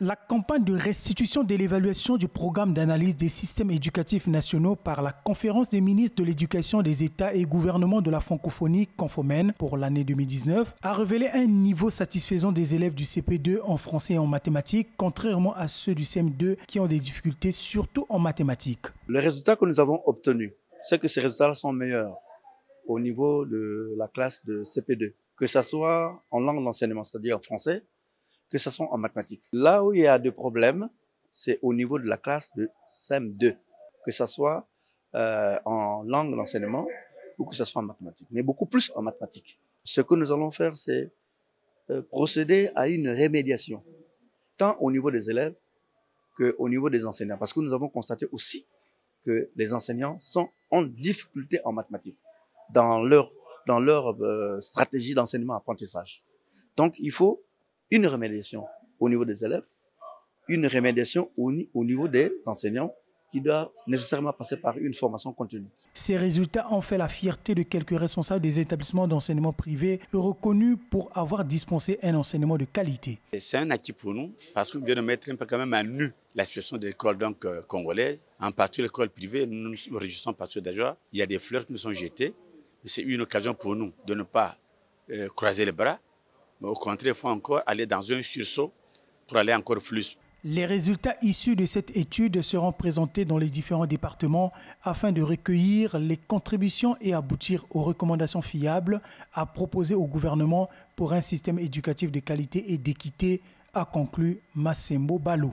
La campagne de restitution de l'évaluation du programme d'analyse des systèmes éducatifs nationaux par la Conférence des ministres de l'éducation des États et gouvernements de la francophonie Confomène pour l'année 2019 a révélé un niveau satisfaisant des élèves du CP2 en français et en mathématiques, contrairement à ceux du CM2 qui ont des difficultés surtout en mathématiques. Le résultat que nous avons obtenu, c'est que ces résultats sont meilleurs au niveau de la classe de CP2, que ce soit en langue d'enseignement, c'est-à-dire en français, que ce soit en mathématiques. Là où il y a des problèmes, c'est au niveau de la classe de SEM2, que ce soit euh, en langue d'enseignement ou que ce soit en mathématiques, mais beaucoup plus en mathématiques. Ce que nous allons faire, c'est euh, procéder à une rémédiation, tant au niveau des élèves qu'au niveau des enseignants, parce que nous avons constaté aussi que les enseignants sont en difficulté en mathématiques dans leur, dans leur euh, stratégie d'enseignement-apprentissage. Donc, il faut une remédiation au niveau des élèves, une remédiation au, niveau des enseignants qui doivent nécessairement passer par une formation continue. Ces résultats ont fait la fierté de quelques responsables des établissements d'enseignement privé reconnus pour avoir dispensé un enseignement de qualité. C'est un acquis pour nous parce qu'on vient de mettre un peu quand même à nu la situation de l'école donc euh, congolaise, en particulier l'école privée. Nous nous réjouissons parce déjà il y a des fleurs qui nous sont jetées. C'est une occasion pour nous de ne pas euh, croiser les bras mais au contraire, il faut encore aller dans un sursaut pour aller encore plus. Les résultats issus de cette étude seront présentés dans les différents départements afin de recueillir les contributions et aboutir aux recommandations fiables à proposer au gouvernement pour un système éducatif de qualité et d'équité, a conclu Massembo Balou.